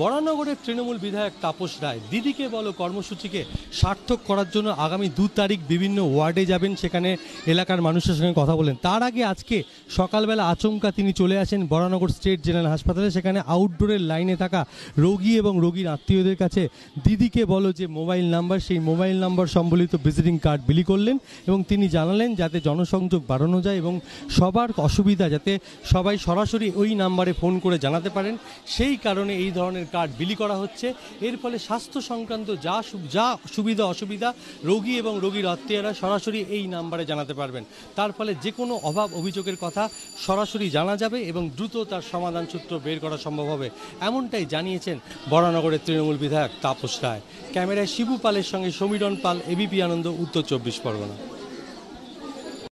বরানগরের তৃণমূল বিধায়ক তাপস রায় দিদিকে বলো কর্মসূচিকে সার্থক করার জন্য আগামী দু তারিখ বিভিন্ন ওয়ার্ডে যাবেন সেখানে এলাকার মানুষের সঙ্গে কথা বলেন তার আগে আজকে সকালবেলা আচমকা তিনি চলে আসেন বরানগর স্টেট জেনারেল হাসপাতালে সেখানে আউটডোরের লাইনে থাকা রোগী এবং রোগীর আত্মীয়দের কাছে দিদিকে বলো যে মোবাইল নাম্বার সেই মোবাইল নাম্বার সম্বলিত ভিজিটিং কার্ড বিলি করলেন এবং তিনি জানালেন যাতে জনসংযোগ বাড়ানো যায় এবং সবার অসুবিধা যাতে সবাই সরাসরি ওই নাম্বারে ফোন করে জানাতে পারেন সেই কারণে এই ধরনের ধরনের কার্ড বিলি করা হচ্ছে এর ফলে স্বাস্থ্য সংক্রান্ত যা যা সুবিধা অসুবিধা রোগী এবং রোগীর আত্মীয়রা সরাসরি এই নাম্বারে জানাতে পারবেন তার ফলে যে কোনো অভাব অভিযোগের কথা সরাসরি জানা যাবে এবং দ্রুত তার সমাধান সূত্র বের করা সম্ভব হবে এমনটাই জানিয়েছেন বরানগরের তৃণমূল বিধায়ক তাপস রায় ক্যামেরায় শিবু পালের সঙ্গে সমীরণ পাল এবিপি আনন্দ উত্তর চব্বিশ পরগনা